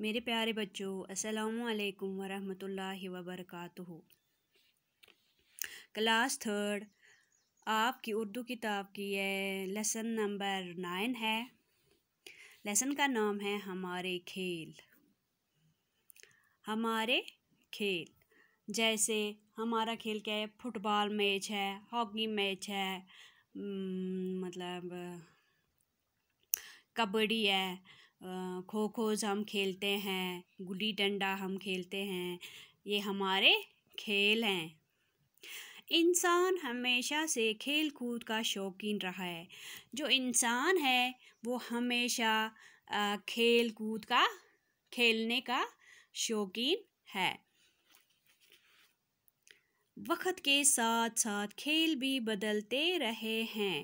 मेरे प्यारे बच्चों असलकम वरहमतुल्लाहि वबरकातुहु क्लास थर्ड आपकी उर्दू किताब की ये लेसन नंबर नाइन है लेसन का नाम है हमारे खेल हमारे खेल जैसे हमारा खेल क्या है फुटबॉल मैच है हॉकी मैच है मतलब कबड्डी है खो खोज हम खेलते हैं गुल्ली डंडा हम खेलते हैं ये हमारे खेल हैं इंसान हमेशा से खेल कूद का शौकीन रहा है जो इंसान है वो हमेशा खेल कूद का खेलने का शौकीन है वक्त के साथ साथ खेल भी बदलते रहे हैं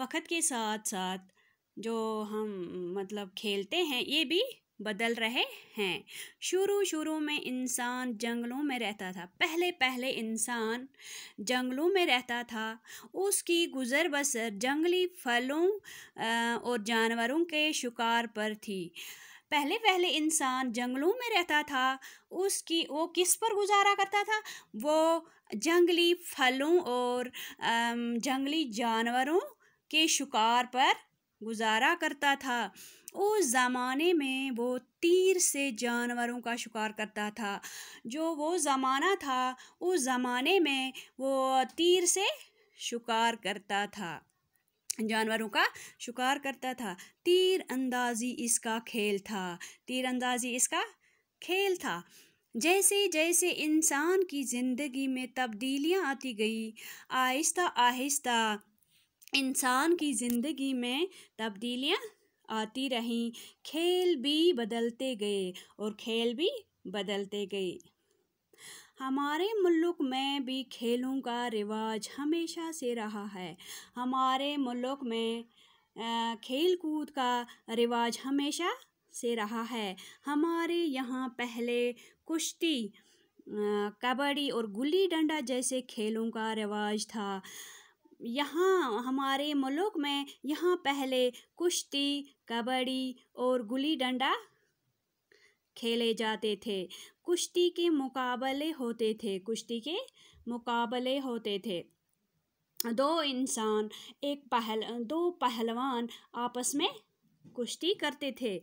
वक्त के साथ साथ जो हम मतलब खेलते हैं ये भी बदल रहे हैं शुरू शुरू में इंसान जंगलों में रहता था पहले पहले इंसान जंगलों में रहता था उसकी गुज़र बसर जंगली फलों और जानवरों के शिकार पर थी पहले पहले इंसान जंगलों में रहता था उसकी वो किस पर गुजारा करता था वो जंगली फलों और जंगली जानवरों के शिकार पर गुजारा करता था उस ज़माने में वो तीर से जानवरों का शिकार करता था जो वो ज़माना था उस ज़माने में वो तीर से शिकार करता था जानवरों का शिकार करता था तीर अंदाजी इसका खेल था तीर अंदाजी इसका खेल था जैसे जैसे इंसान की ज़िंदगी में तब्दीलियाँ आती गई आहिस्ता आहिस्ता इंसान की ज़िंदगी में तब्दीलियाँ आती रहीं खेल भी बदलते गए और खेल भी बदलते गए हमारे मुल्क में भी खेलों का रिवाज हमेशा से रहा है हमारे मुल्क में खेल कूद का रिवाज हमेशा से रहा है हमारे यहाँ पहले कुश्ती कबड्डी और गुल्ली डंडा जैसे खेलों का रिवाज था यहाँ हमारे मुल्क में यहाँ पहले कुश्ती कबड्डी और गुली डंडा खेले जाते थे कुश्ती के मुकाबले होते थे कुश्ती के मुकाबले होते थे दो इंसान एक पहल दो पहलवान आपस में कुश्ती करते थे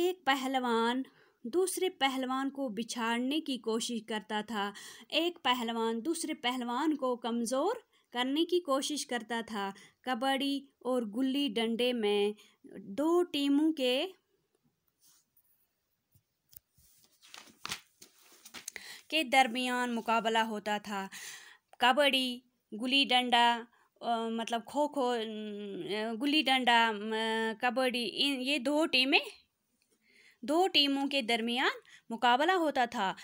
एक पहलवान दूसरे पहलवान को बिछाड़ने की कोशिश करता था एक पहलवान दूसरे पहलवान को कमज़ोर करने की कोशिश करता था कबड्डी और गुल्ली डंडे में दो टीमों के के दरमियान मुकाबला होता था कबड्डी गुल्ली डंडा मतलब खो खो गुल्ली डंडा कबड्डी इन ये दो टीमें दो टीमों के दरमियान मुकाबला होता था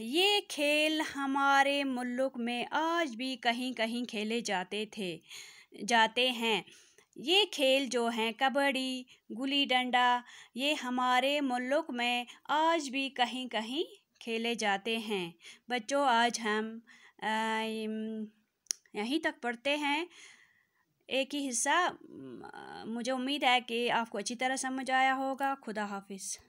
ये खेल हमारे मुल्क में आज भी कहीं कहीं खेले जाते थे जाते हैं ये खेल जो हैं कबड्डी गुली डंडा ये हमारे मुल्क में आज भी कहीं कहीं खेले जाते हैं बच्चों आज हम यहीं तक पढ़ते हैं एक ही हिस्सा मुझे उम्मीद है कि आपको अच्छी तरह समझ आया होगा खुदा हाफिज़